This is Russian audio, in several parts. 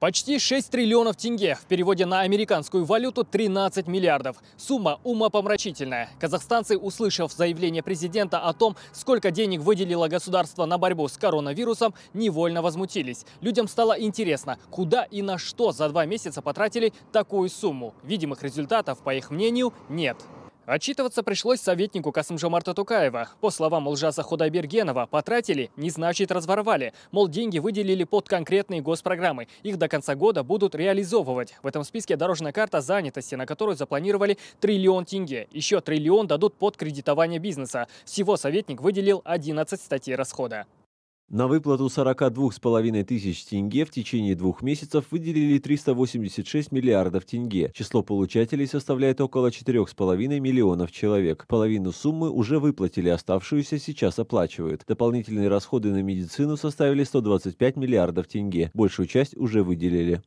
Почти 6 триллионов тенге, в переводе на американскую валюту 13 миллиардов. Сумма умопомрачительная. Казахстанцы, услышав заявление президента о том, сколько денег выделило государство на борьбу с коронавирусом, невольно возмутились. Людям стало интересно, куда и на что за два месяца потратили такую сумму. Видимых результатов, по их мнению, нет. Отчитываться пришлось советнику Касымжамарта Тукаева. По словам Лжаса Худайбергенова, потратили, не значит разворвали. Мол, деньги выделили под конкретные госпрограммы. Их до конца года будут реализовывать. В этом списке дорожная карта занятости, на которую запланировали триллион тенге. Еще триллион дадут под кредитование бизнеса. Всего советник выделил 11 статей расхода. На выплату 42,5 тысяч тенге в течение двух месяцев выделили 386 миллиардов тенге. Число получателей составляет около 4,5 миллионов человек. Половину суммы уже выплатили, оставшуюся сейчас оплачивают. Дополнительные расходы на медицину составили 125 миллиардов тенге. Большую часть уже выделили.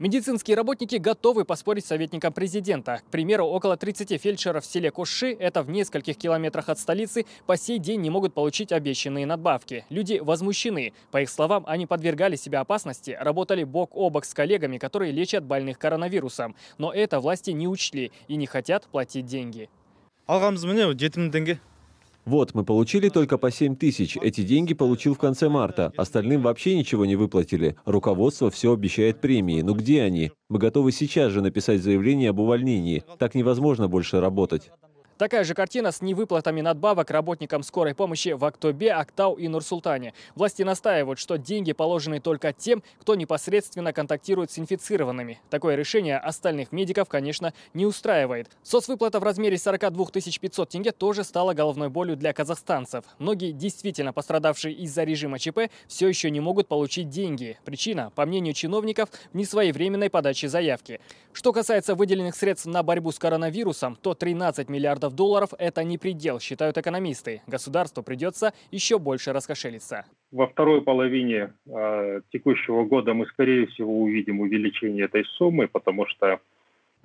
Медицинские работники готовы поспорить с советником президента. К примеру, около 30 фельдшеров в селе Коши, это в нескольких километрах от столицы, по сей день не могут получить обещанные надбавки. Люди возмущены. По их словам, они подвергали себя опасности, работали бок о бок с коллегами, которые лечат больных коронавирусом. Но это власти не учли и не хотят платить деньги. Алгамыз міне жеті мың теңге вот, мы получили только по 7 тысяч. Эти деньги получил в конце марта. Остальным вообще ничего не выплатили. Руководство все обещает премии. Ну где они? Мы готовы сейчас же написать заявление об увольнении. Так невозможно больше работать. Такая же картина с невыплатами надбавок работникам скорой помощи в Актобе, Актау и Нурсултане. Власти настаивают, что деньги положены только тем, кто непосредственно контактирует с инфицированными. Такое решение остальных медиков, конечно, не устраивает. Соцвыплата в размере 42 500 тенге тоже стала головной болью для казахстанцев. Многие действительно пострадавшие из-за режима ЧП все еще не могут получить деньги. Причина, по мнению чиновников, в несвоевременной подаче заявки. Что касается выделенных средств на борьбу с коронавирусом, то 13 миллиардов миллиардов долларов – это не предел, считают экономисты. Государству придется еще больше раскошелиться. Во второй половине э, текущего года мы, скорее всего, увидим увеличение этой суммы, потому что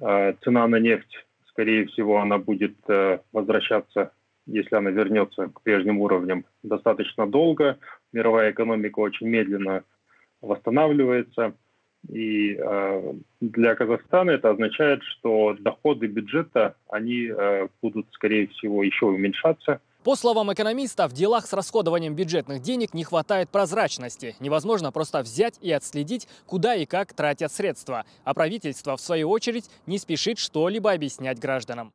э, цена на нефть, скорее всего, она будет э, возвращаться если она вернется к прежним уровням, достаточно долго. Мировая экономика очень медленно восстанавливается. И э, для Казахстана это означает, что доходы бюджета, они э, будут, скорее всего, еще уменьшаться. По словам экономиста, в делах с расходованием бюджетных денег не хватает прозрачности. Невозможно просто взять и отследить, куда и как тратят средства. А правительство, в свою очередь, не спешит что-либо объяснять гражданам.